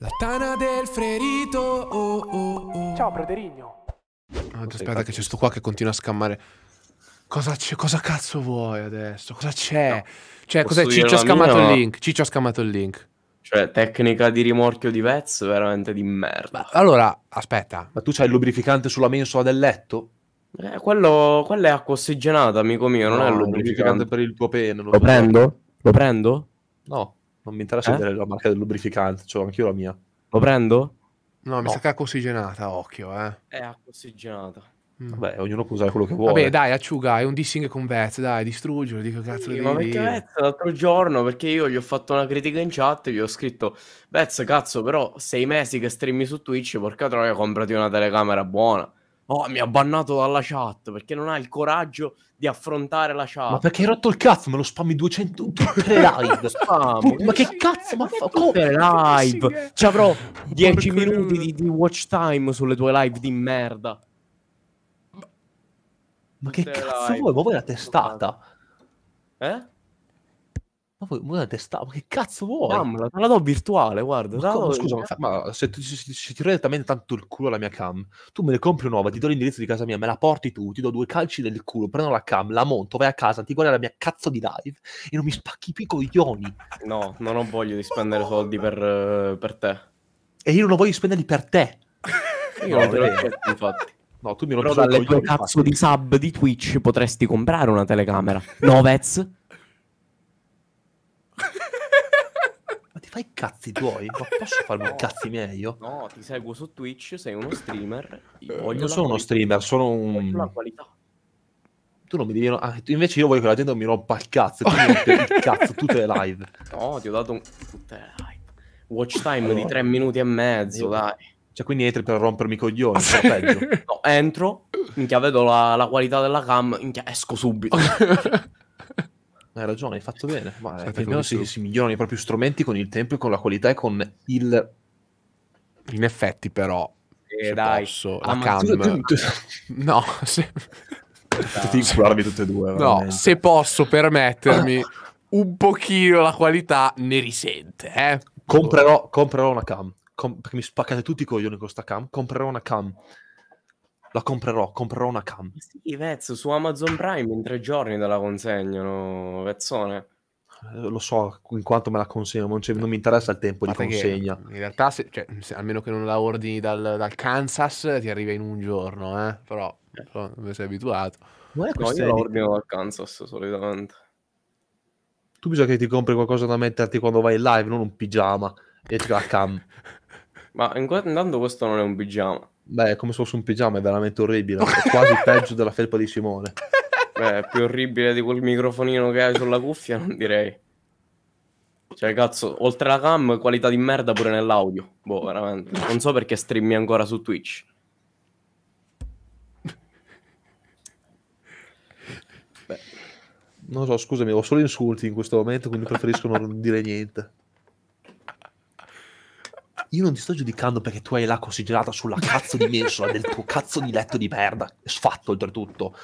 La tana del ferito, oh oh oh. Ciao, Praterigno. Ah, aspetta che c'è sto qua che continua a scammare. Cosa, c'è? cosa cazzo vuoi adesso? Cosa c'è? No. Cioè, cos'è? Ciccio ha scammato mia... il link. Ciccio ha scammato il link. Cioè, tecnica di rimorchio di Vez veramente di merda. allora, aspetta. Ma tu c'hai il lubrificante sulla mensola del letto? Eh, quello, quello è acqua ossigenata, amico mio, non no, è il lubrificante. per il tuo pene. Lo, lo prendo? Lo prendo? No. Non mi interessa eh? vedere la marca del lubrificante, cioè anch'io la mia. Lo prendo? No, mi no. sa che è acqua ossigenata, occhio, eh. È acqua ossigenata. Mm. Vabbè, ognuno può usare quello che vuole. Vabbè, dai, acciuga, è un dissing con Vez, dai, distruggilo, dico cazzo sì, Ma perché Vez l'altro giorno, perché io gli ho fatto una critica in chat, gli ho scritto Vez, cazzo, però sei mesi che streami su Twitch, porca troia, comprati una telecamera buona. Oh, mi ha bannato dalla chat perché non ha il coraggio di affrontare la chat. Ma perché hai rotto il cazzo? Me lo spammi 200 per live. Spam. Ma che cazzo? Ma fa come live? Ci avrò 10 minuti di, di, watch time sulle tue live di merda. Ma che cazzo live. vuoi? Ma voi la testata? Eh? Ma voi, guarda, ma che cazzo vuoi? Dammela, non la do virtuale, guarda. Ma co- scusa, ma, ma se, ti, se, se ti veramente tanto il culo la mia cam, tu me ne compri una nuova, ti do l'indirizzo di casa mia, me la porti tu, ti do due calci del culo, prendo la cam, la monto, vai a casa, ti guarda la mia cazzo di live e non mi spacchi più i coglioni. No, non ho voglia di spendere ma soldi per, per, te. E io non voglio spenderli per te. io non te lo infatti. No, tu mi rompi Però dalle tue cazzo di sub di Twitch potresti comprare una telecamera. Novez. fai i cazzi tuoi? Ma posso farmi no, i cazzi meglio? Oh? No, ti seguo su Twitch, sei uno streamer. Io non sono uno streamer, sono un... la qualità. Tu non mi devi... Ah, invece io voglio che la gente mi rompa il cazzo. Tu mi rompi il cazzo tutte le live. No, ti ho dato un... tutte le live. Watch time allora. di tre minuti e mezzo, io... dai. Cioè, quindi entri per rompermi i coglioni, No, entro, minchia, vedo la, la qualità della cam, minchia, esco subito. hai ragione, hai fatto bene. Ma almeno eh, si, si, migliorano i propri strumenti con il tempo e con la qualità e con il... In effetti però, eh, dai. posso, la ah, cam... Tu, No, se... Ti guardi tutte e due. No, se posso permettermi, un pochino la qualità ne risente, eh? Comprerò, comprerò una cam. Com- perché mi spaccate tutti i coglioni con sta cam. Comprerò una cam la comprerò, comprerò una cam. Sì, Vezzo, su Amazon Prime in tre giorni te la consegnano, Vezzone. Eh, lo so in quanto me la consegnano, non, non mi interessa il tempo Guarda di consegna. in realtà, se, cioè, se, almeno che non la ordini dal, dal, Kansas, ti arriva in un giorno, eh? però, eh. però non sei abituato. Ma è no, io la ordino dal Kansas solitamente. Tu bisogna che ti compri qualcosa da metterti quando vai in live, non un pigiama e la cam. Ma intanto questo non è un pigiama. Beh, è come se fosse un pigiama, è veramente orribile. È quasi peggio della felpa di Simone. Beh, è più orribile di quel microfonino che hai sulla cuffia, non direi. Cioè, cazzo, oltre alla cam, qualità di merda pure nell'audio. Boh, veramente. Non so perché streami ancora su Twitch. Beh. Non so, scusami, ho solo insulti in questo momento, quindi preferisco non dire niente io non ti sto giudicando perché tu hai l'acqua ossigenata sulla cazzo di mensola del tuo cazzo di letto di merda, sfatto oltretutto,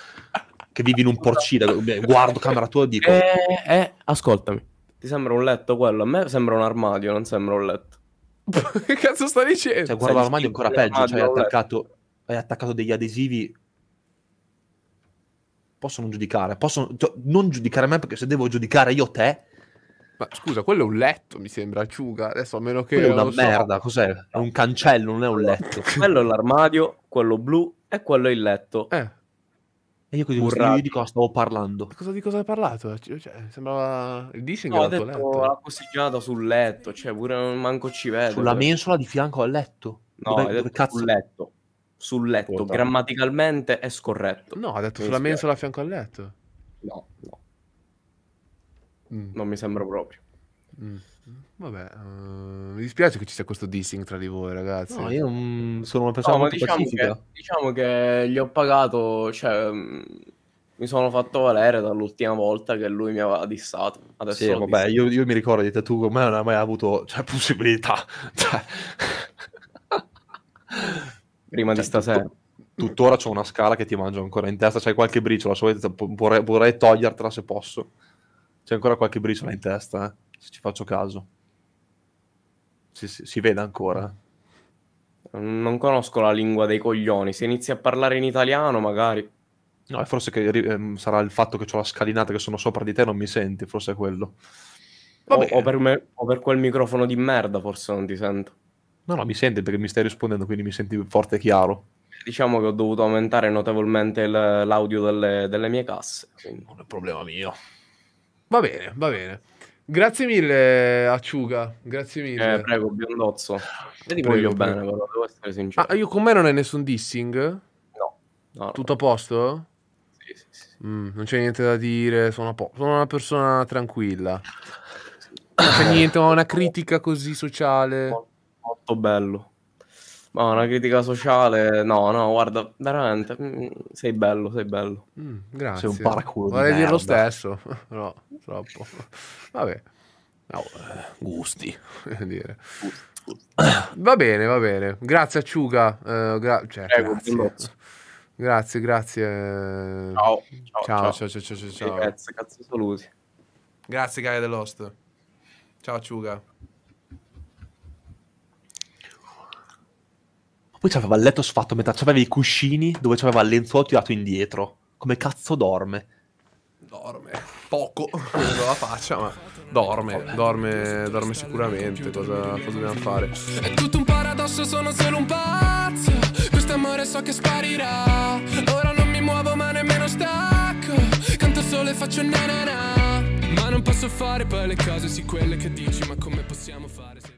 che vivi in un porcino, eh, guardo camera tua e dico... Eh, eh, ascoltami, ti sembra un letto quello? A me sembra un armadio, non sembra un letto. che cazzo stai dicendo? Cioè, guarda l'armadio è ancora peggio, cioè hai attaccato, hai attaccato degli adesivi posso non giudicare, posso non cioè, giudicare me perché se devo giudicare io te, ma scusa, quello è un letto, mi sembra, acciuga. Adesso a meno che... Quello è una so. merda, cos'è? È un cancello, non è un letto. quello è l'armadio, quello blu e quello è il letto. Eh. E io, così, io di cosa stavo parlando? Cosa, di cosa hai parlato? Cioè, cioè sembrava il dissing no, era detto, la posteggiata sul letto, cioè pure manco ci vedo. Sulla cioè. mensola di fianco al letto? No, Dov'è, detto cazzo? sul letto. Sul letto, Portano. grammaticalmente è scorretto. No, ha detto sulla mensola a fianco al letto. No, no. Mm. Non mi sembra proprio. Mm. Vabbè, uh, mi dispiace che ci sia questo dissing tra di voi, ragazzi. No, io non sono una persona no, molto diciamo pacifica. Che, diciamo che gli ho pagato, cioè, mm, mi sono fatto valere dall'ultima volta che lui mi aveva dissato. Adesso sì, vabbè, io, io, mi ricordo di te, tu come non hai mai avuto cioè, possibilità. Cioè... Prima cioè, di stasera. Tutto, tuttora c'ho una scala che ti mangio ancora in testa, c'hai qualche briciola, vorrei, vorrei togliertela se posso. C'è ancora qualche briciola in testa, eh? se ci faccio caso. Si, si, si vede ancora. Non conosco la lingua dei coglioni. Se inizi a parlare in italiano, magari. No, forse che, eh, sarà il fatto che ho la scalinata che sono sopra di te e non mi senti, forse è quello. O, o, per me, o per quel microfono di merda, forse non ti sento. No, no, mi senti perché mi stai rispondendo, quindi mi senti forte e chiaro diciamo che ho dovuto aumentare notevolmente l'audio delle, delle mie casse. Quindi. Non è problema mio. Va bene, va bene. Grazie mille, Acciuga. Grazie eh, mille. Eh, prego, Biondozzo. Io ti voglio prego. bene, però devo essere sincero. Ah, io con me non è nessun dissing? No. no Tutto no. a posto? Sì, sì, sì. Mm, non c'è niente da dire, sono, sono una persona tranquilla. Non c'è niente, ma una critica così sociale. Molto, bello. Ma una critica sociale, no, no, guarda, veramente, mm, sei bello, sei bello. Mm, grazie. Sei un paraculo. Vorrei di dire lo stesso, no. purtroppo. Vabbè. No, eh, gusti. Dire. Va bene, va bene. Grazie Acciuga. Uh, gra- cioè, Prego, grazie. grazie, grazie. Ciao. Ciao, ciao, ciao, ciao, ciao, ciao, ciao. Grazie, cazzo saluti. Grazie Gaia dell'host. Ciao Acciuga. Poi c'aveva il letto sfatto metà, c'aveva i cuscini dove c'aveva il lenzuolo tirato indietro. Come cazzo dorme? dorme poco vedo la faccia ma dorme dorme, dorme sicuramente cosa, cosa dobbiamo fare è tutto un paradosso sono solo un pazzo Quest'amore so che sparirà ora non mi muovo ma nemmeno stacco canto solo e faccio nanana ma non posso fare poi le cose sì quelle che dici ma come possiamo fare